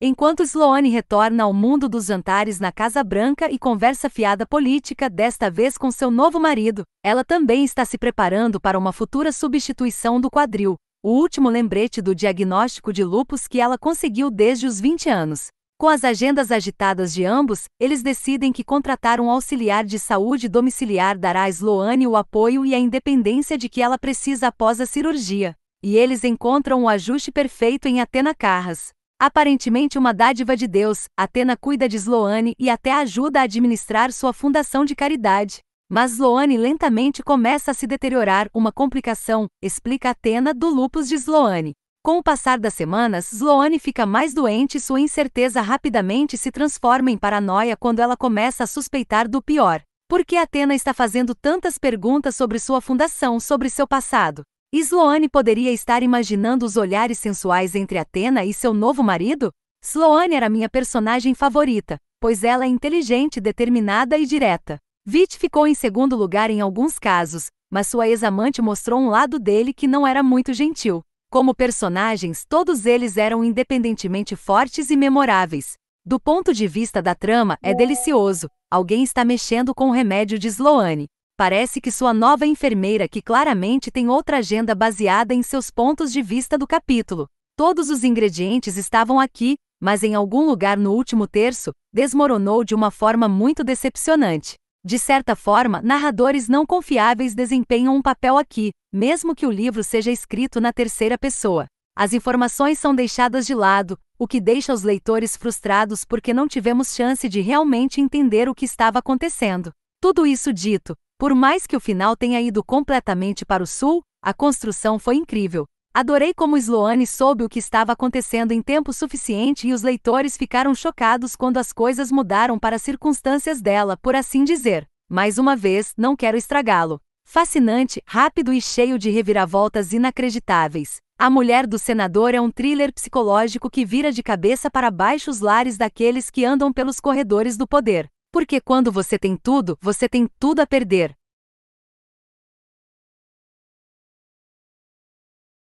Enquanto Sloane retorna ao mundo dos jantares na Casa Branca e conversa fiada política, desta vez com seu novo marido, ela também está se preparando para uma futura substituição do quadril, o último lembrete do diagnóstico de lupus que ela conseguiu desde os 20 anos. Com as agendas agitadas de ambos, eles decidem que contratar um auxiliar de saúde domiciliar dará a Sloane o apoio e a independência de que ela precisa após a cirurgia. E eles encontram o ajuste perfeito em Atena Carras. Aparentemente uma dádiva de Deus, Atena cuida de Sloane e até ajuda a administrar sua fundação de caridade. Mas Sloane lentamente começa a se deteriorar, uma complicação, explica Atena do lupus de Sloane. Com o passar das semanas, Sloane fica mais doente e sua incerteza rapidamente se transforma em paranoia quando ela começa a suspeitar do pior. Por que Atena está fazendo tantas perguntas sobre sua fundação, sobre seu passado? Sloane poderia estar imaginando os olhares sensuais entre Atena e seu novo marido? Sloane era minha personagem favorita, pois ela é inteligente, determinada e direta. Vit ficou em segundo lugar em alguns casos, mas sua ex-amante mostrou um lado dele que não era muito gentil. Como personagens, todos eles eram independentemente fortes e memoráveis. Do ponto de vista da trama, é delicioso. Alguém está mexendo com o remédio de Sloane. Parece que sua nova enfermeira, que claramente tem outra agenda baseada em seus pontos de vista do capítulo. Todos os ingredientes estavam aqui, mas em algum lugar no último terço, desmoronou de uma forma muito decepcionante. De certa forma, narradores não confiáveis desempenham um papel aqui, mesmo que o livro seja escrito na terceira pessoa. As informações são deixadas de lado, o que deixa os leitores frustrados porque não tivemos chance de realmente entender o que estava acontecendo. Tudo isso dito, por mais que o final tenha ido completamente para o sul, a construção foi incrível. Adorei como Sloane soube o que estava acontecendo em tempo suficiente e os leitores ficaram chocados quando as coisas mudaram para as circunstâncias dela, por assim dizer. Mais uma vez, não quero estragá-lo. Fascinante, rápido e cheio de reviravoltas inacreditáveis. A Mulher do Senador é um thriller psicológico que vira de cabeça para baixo os lares daqueles que andam pelos corredores do poder. Porque quando você tem tudo, você tem tudo a perder.